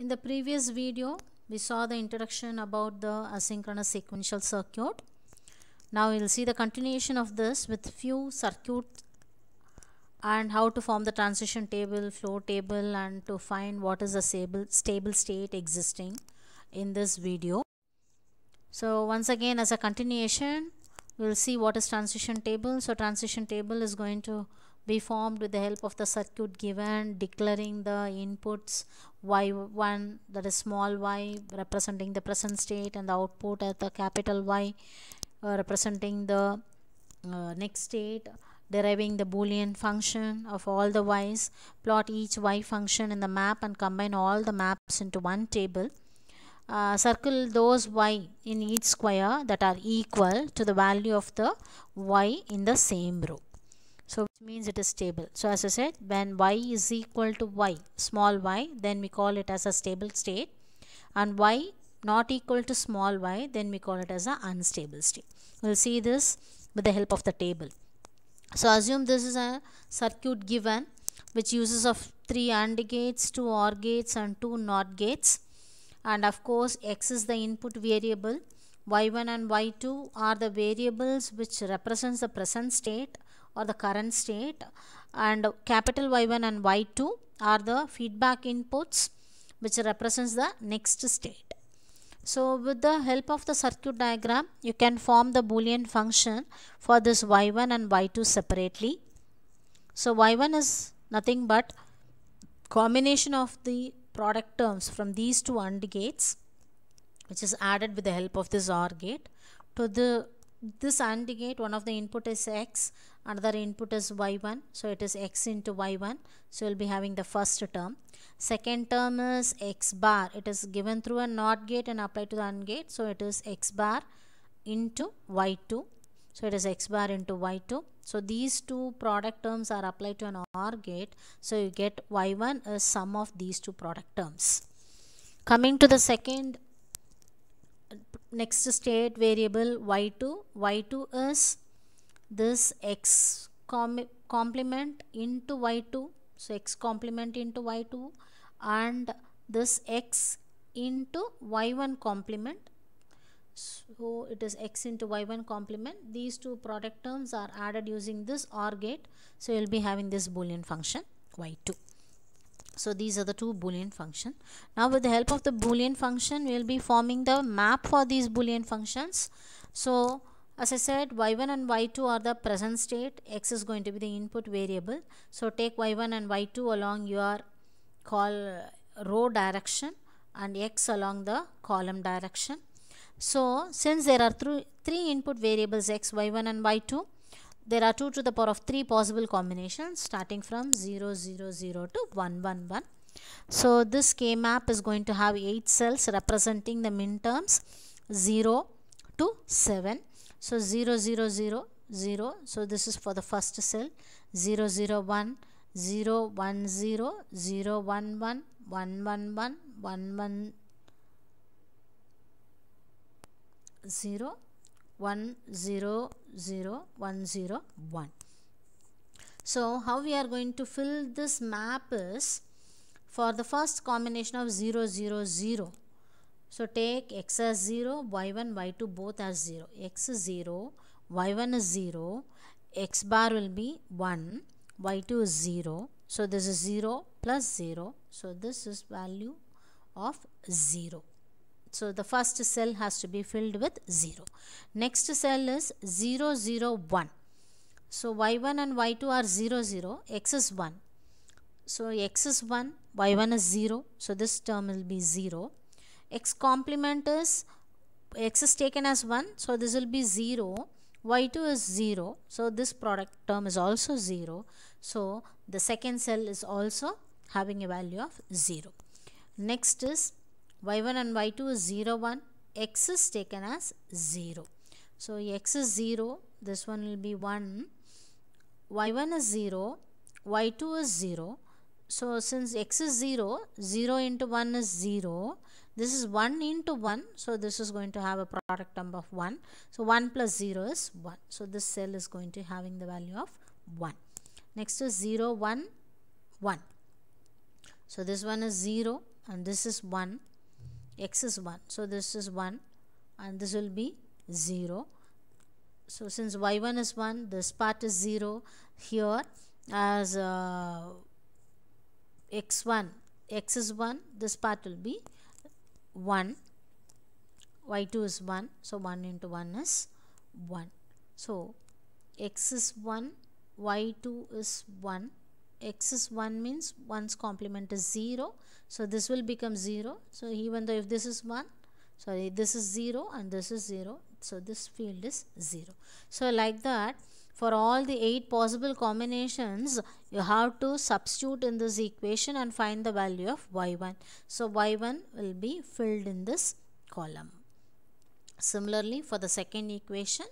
In the previous video, we saw the introduction about the asynchronous sequential circuit. Now we will see the continuation of this with few circuits and how to form the transition table, flow table and to find what is the stable, stable state existing in this video. So once again as a continuation, we will see what is transition table. So transition table is going to be formed with the help of the circuit given declaring the inputs y1 that is small y representing the present state and the output at the capital Y uh, representing the uh, next state deriving the boolean function of all the y's plot each y function in the map and combine all the maps into one table uh, circle those y in each square that are equal to the value of the y in the same row so which means it is stable so as i said when y is equal to y small y then we call it as a stable state and y not equal to small y then we call it as an unstable state we'll see this with the help of the table so assume this is a circuit given which uses of three AND gates, two OR gates and two NOT gates. And of course X is the input variable. Y1 and Y2 are the variables which represents the present state or the current state and capital Y1 and Y2 are the feedback inputs which represents the next state. So with the help of the circuit diagram you can form the boolean function for this y1 and y2 separately. So y1 is nothing but combination of the product terms from these two AND gates which is added with the help of this OR gate. To the this AND gate one of the input is x another input is y1 so it is x into y1 so we'll be having the first term second term is x bar it is given through a NOT gate and applied to the AND gate so it is x bar into y2 so it is x bar into y2 so these two product terms are applied to an OR gate so you get y1 is sum of these two product terms coming to the second next state variable y2 y2 is this x com complement into y2 so x complement into y2 and this x into y1 complement so it is x into y1 complement these two product terms are added using this OR gate so you'll be having this boolean function y2 so these are the two boolean function now with the help of the boolean function we'll be forming the map for these boolean functions so as I said, y1 and y2 are the present state, x is going to be the input variable. So take y1 and y2 along your call uh, row direction and x along the column direction. So since there are th three input variables x, y1 and y2, there are 2 to the power of 3 possible combinations starting from 0, 0, 0 to 1, 1, 1. So this K-map is going to have 8 cells representing the min terms 0 to 7 so 0, 0, 0, 0. So this is for the first cell. 0, 0, 1, 0, 1, 0, 0, 1, 1, 1, 1, 1, 1, 1, 0, 1, 0, 0, 1, 0, 1. So how we are going to fill this map is for the first combination of 0, 0, 0 so take x as 0, y1, y2 both as 0. x is 0, y1 is 0, x bar will be 1, y2 is 0. So this is 0 plus 0. So this is value of 0. So the first cell has to be filled with 0. Next cell is 0, 0, 1. So y1 and y2 are 0, 0. x is 1. So x is 1, y1 is 0. So this term will be 0 x complement is x is taken as 1 so this will be 0 y2 is 0 so this product term is also 0 so the second cell is also having a value of 0 next is y1 and y2 is 0 1 x is taken as 0 so x is 0 this one will be 1 y1 is 0 y2 is 0 so since x is 0 0 into 1 is 0 this is 1 into 1 so this is going to have a product term of 1 so 1 plus 0 is 1 so this cell is going to having the value of 1 next is 0 1 1 so this one is 0 and this is 1 x is 1 so this is 1 and this will be 0 so since y1 is 1 this part is 0 here as uh, x1 x is 1 this part will be 1 y2 is 1 so 1 into 1 is 1 so x is 1 y2 is 1 x is 1 means 1's complement is 0 so this will become 0 so even though if this is 1 sorry this is 0 and this is 0 so this field is 0 so like that for all the 8 possible combinations you have to substitute in this equation and find the value of y1. So y1 will be filled in this column. Similarly for the second equation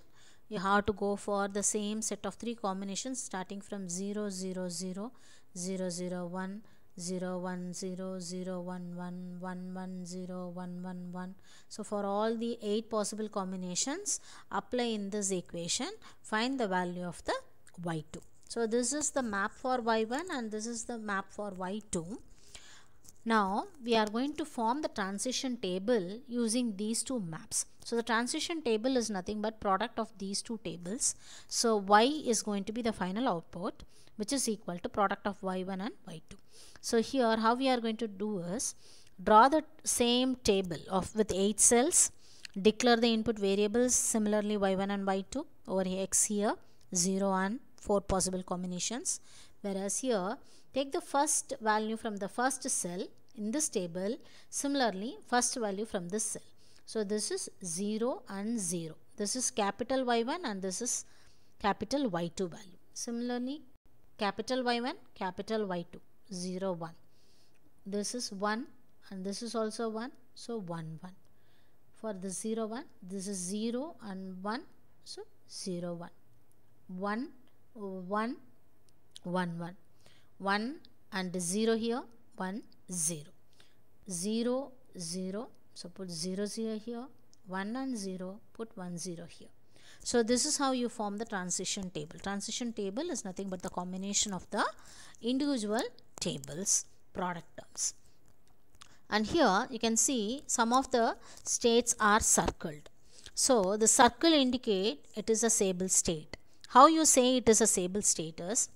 you have to go for the same set of 3 combinations starting from 0, 0, 0, 0, 0, 1, 0 1 0 0 1 1 1 1 0 1 1 1 so for all the eight possible combinations apply in this equation find the value of the y2 so this is the map for y1 and this is the map for y2 now we are going to form the transition table using these two maps so the transition table is nothing but product of these two tables. So y is going to be the final output which is equal to product of y1 and y2. So here how we are going to do is draw the same table of with 8 cells, declare the input variables similarly y1 and y2 over here x here 0 and 4 possible combinations whereas here take the first value from the first cell in this table similarly first value from this cell so this is 0 and 0. This is capital Y1 and this is capital Y2 value. Similarly, capital Y1, capital Y2, 0, 1. This is 1 and this is also 1, so 1, 1. For the 0, 1, this is 0 and 1, so 0, 1. 1, 1, 1, 1. 1 and 0 here, 1, 0. 0, 0, so put 0 0 here, 1 and 0, put 1 0 here. So this is how you form the transition table. Transition table is nothing but the combination of the individual tables, product terms. And here you can see some of the states are circled. So the circle indicate it is a stable state. How you say it is a stable status?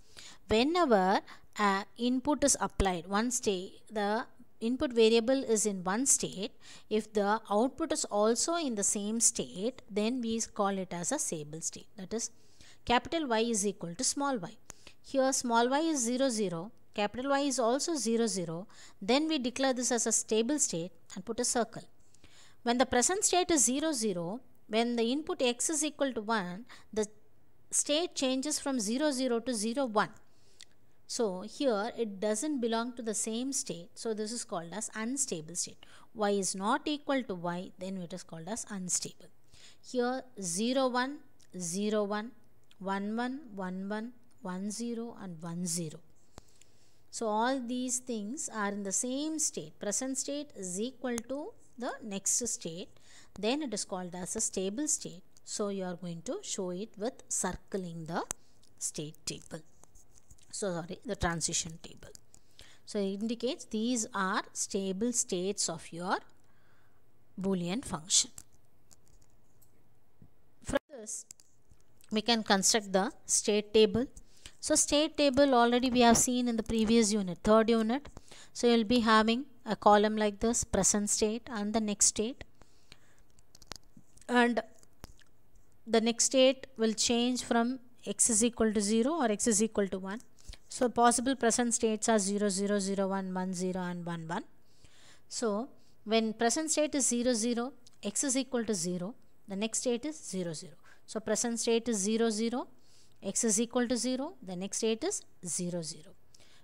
Whenever uh, input is applied, one state the input variable is in one state, if the output is also in the same state, then we call it as a stable state. That is capital Y is equal to small y. Here small y is 0, 0, capital Y is also 0, 0. Then we declare this as a stable state and put a circle. When the present state is 0, 0, when the input x is equal to 1, the state changes from 0, 0 to 0, 1. So here it doesn't belong to the same state. So this is called as unstable state. y is not equal to y then it is called as unstable. Here 0 1 0 1 1 1 1 1 1 0 and 1 0. So all these things are in the same state. Present state is equal to the next state. Then it is called as a stable state. So you are going to show it with circling the state table so sorry the transition table so it indicates these are stable states of your boolean function from this we can construct the state table so state table already we have seen in the previous unit third unit so you'll be having a column like this present state and the next state and the next state will change from x is equal to 0 or x is equal to 1 so possible present states are 0, 0, 0, 1, 1, 0 and 1, 1. So when present state is 0, 0, x is equal to 0, the next state is 0, 0. So present state is 0, 0, x is equal to 0, the next state is 0, 0.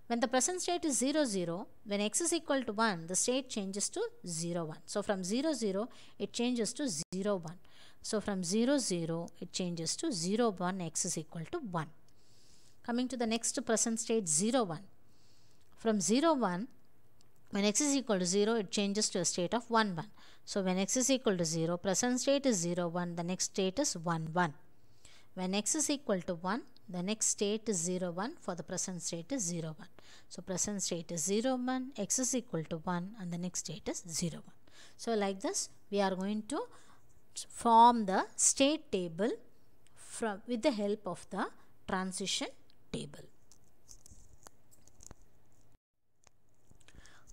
When the present state is 0, 0, when x is equal to 1, the state changes to 0, 1. So from 0, 0, it changes to 0, 1. So from 0, 0, it changes to 0, 1, x is equal to 1 coming to the next present state 0 1 from 0 1 when x is equal to 0 it changes to a state of 1 1 so when x is equal to 0 present state is 0 1 the next state is 1 1 when x is equal to 1 the next state is 0 1 for the present state is 0 1 so present state is 0 1 x is equal to 1 and the next state is 0 1 so like this we are going to form the state table from with the help of the transition table.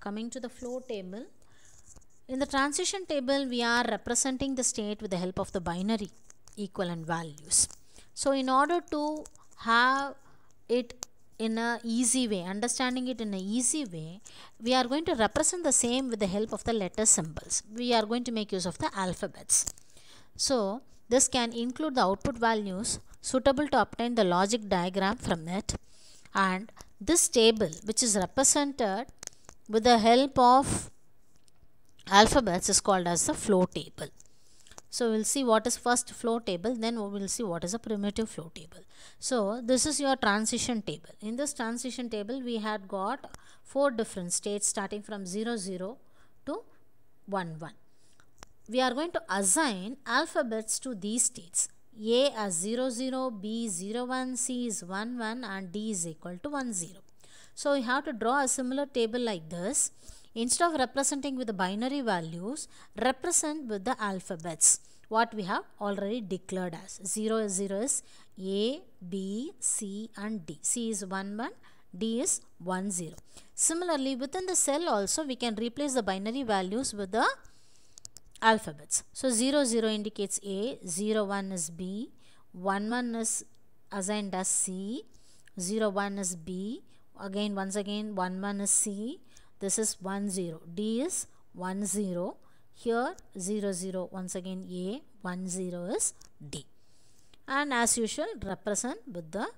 Coming to the flow table, in the transition table we are representing the state with the help of the binary equivalent values. So in order to have it in a easy way, understanding it in an easy way, we are going to represent the same with the help of the letter symbols. We are going to make use of the alphabets. So this can include the output values suitable to obtain the logic diagram from it and this table which is represented with the help of alphabets is called as the flow table. So we'll see what is first flow table then we'll see what is a primitive flow table. So this is your transition table. In this transition table we had got four different states starting from 0 0 to 1 1 we are going to assign alphabets to these states. A as 00, 0, B 01, C is 1, 1 and D is equal to 1, 0. So we have to draw a similar table like this. Instead of representing with the binary values, represent with the alphabets. What we have already declared as 0 is 0 is A, B, C and D. C is 1, 1, D is 1, 0. Similarly, within the cell also we can replace the binary values with the alphabets. So 0, 0 indicates A, 0, 1 is B, 1, 1 is assigned as C, 0, 1 is B, again once again 1, 1 is C, this is 1, 0, D is 1, 0, here 0, 0, once again A, 1, 0 is D. And as usual represent with the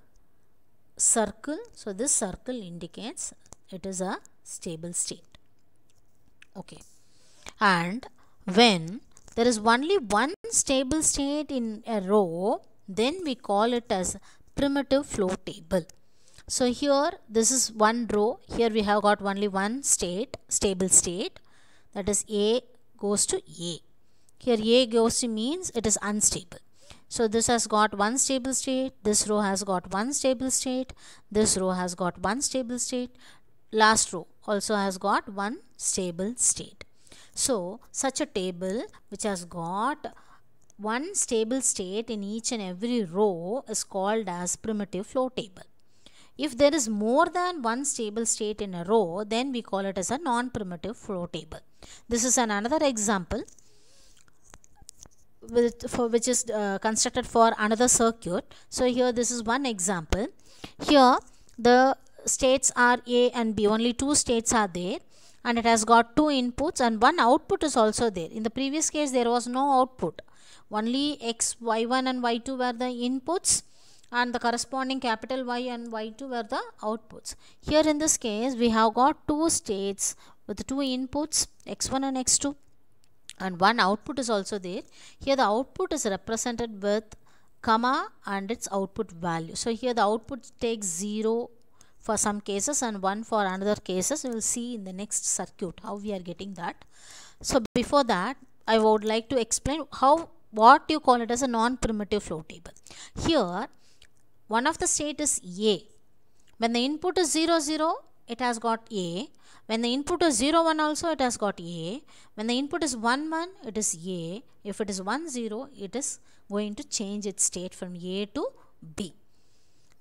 circle, so this circle indicates it is a stable state. Okay. And when there is only one stable state in a row, then we call it as primitive flow table. So here this is one row. Here we have got only one state, stable state. That is A goes to A. Here A goes to means it is unstable. So this has got one stable state. This row has got one stable state. This row has got one stable state. Last row also has got one stable state. So such a table which has got one stable state in each and every row is called as primitive flow table. If there is more than one stable state in a row, then we call it as a non-primitive flow table. This is an another example with, for, which is uh, constructed for another circuit. So here this is one example. Here the states are A and B, only two states are there and it has got two inputs and one output is also there. In the previous case there was no output. Only x, y1 and y2 were the inputs and the corresponding capital Y and Y2 were the outputs. Here in this case we have got two states with two inputs X1 and X2 and one output is also there. Here the output is represented with comma and its output value. So here the output takes 0 for some cases and one for another cases we will see in the next circuit how we are getting that so before that I would like to explain how what you call it as a non-primitive flow table here one of the state is A when the input is 0 0 it has got A when the input is 0 1 also it has got A when the input is 1 1 it is A if it is 1 0 it is going to change its state from A to B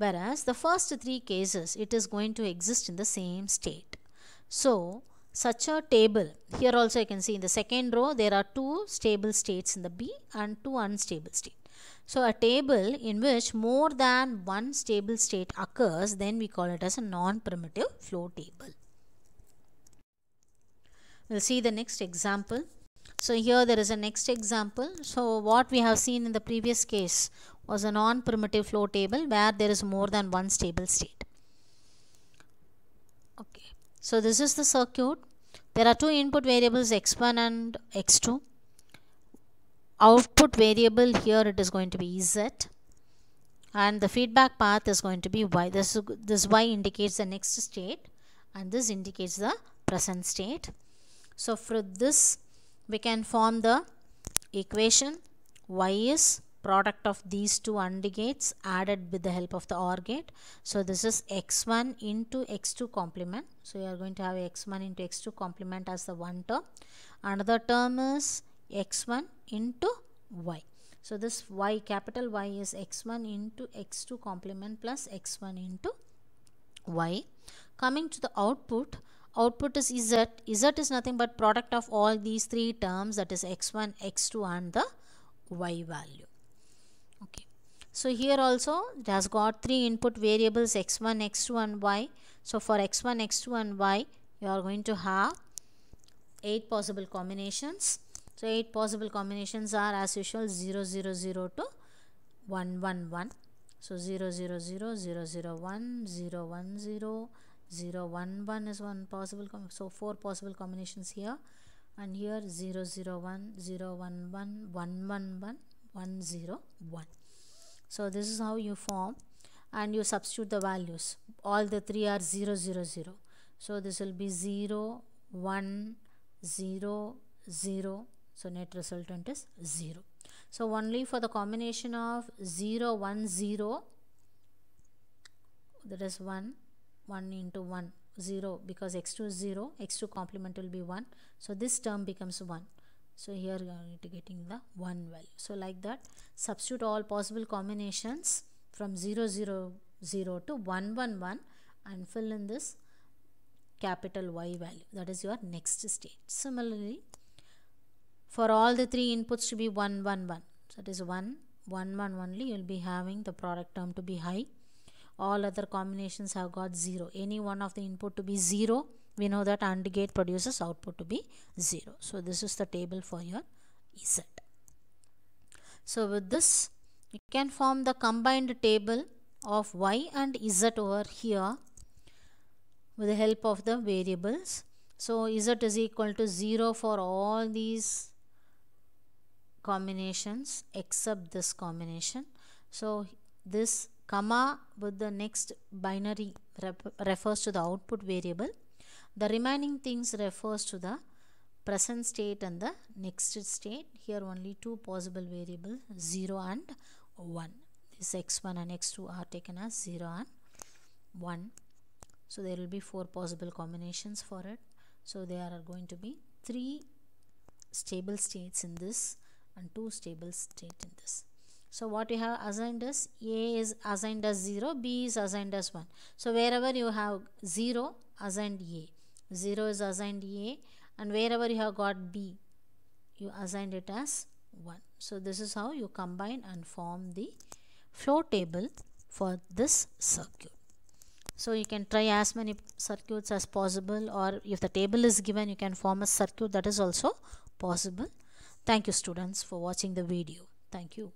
whereas the first three cases it is going to exist in the same state. So such a table here also you can see in the second row there are two stable states in the B and two unstable states. So a table in which more than one stable state occurs then we call it as a non-primitive flow table. We'll see the next example. So here there is a next example. So what we have seen in the previous case was a non-primitive flow table where there is more than one stable state. Okay. So this is the circuit. There are two input variables x1 and x2. Output variable here it is going to be z and the feedback path is going to be y. This, this y indicates the next state and this indicates the present state. So for this we can form the equation y is product of these two AND gates added with the help of the OR gate. So this is x1 into x2 complement. So you are going to have x1 into x2 complement as the one term. Another term is x1 into y. So this y capital Y is x1 into x2 complement plus x1 into y. Coming to the output, output is z. z is nothing but product of all these three terms that is x1, x2 and the y value. So here also it has got three input variables x1, x2 and y. So for x1, x2 and y you are going to have 8 possible combinations. So 8 possible combinations are as usual 0, 0, 0 to 1, 1, 1. So 0, 0, 0, 0, 0, 1, 0, 1, 0, 0, 1, 1 is one possible. so 4 possible combinations here and here 0, 0, 1, 0, 1, 1, 1, 1, 1, 1, 0, 1 so this is how you form and you substitute the values all the three are 0 0 0 so this will be 0 1 0 0 so net resultant is 0 so only for the combination of 0 1 0 that is 1 1 into 1 0 because x2 is 0 x2 complement will be 1 so this term becomes 1 so here you are getting the 1 value so like that substitute all possible combinations from 000 to 111 and fill in this capital Y value that is your next state. similarly for all the three inputs to be 111 so that is 1 1 1 only you will be having the product term to be high all other combinations have got 0 any one of the input to be 0 we know that AND gate produces output to be 0. So this is the table for your EZ. So with this you can form the combined table of Y and Z over here with the help of the variables. So Z is equal to 0 for all these combinations except this combination. So this comma with the next binary refers to the output variable the remaining things refers to the present state and the next state. Here only two possible variables 0 and 1. This x1 and x2 are taken as 0 and 1. So there will be four possible combinations for it. So there are going to be three stable states in this and two stable state in this. So what you have assigned as A is assigned as 0, B is assigned as 1. So wherever you have 0, assigned A. 0 is assigned A and wherever you have got B you assigned it as 1. So this is how you combine and form the flow table for this circuit. So you can try as many circuits as possible or if the table is given you can form a circuit that is also possible. Thank you students for watching the video. Thank you.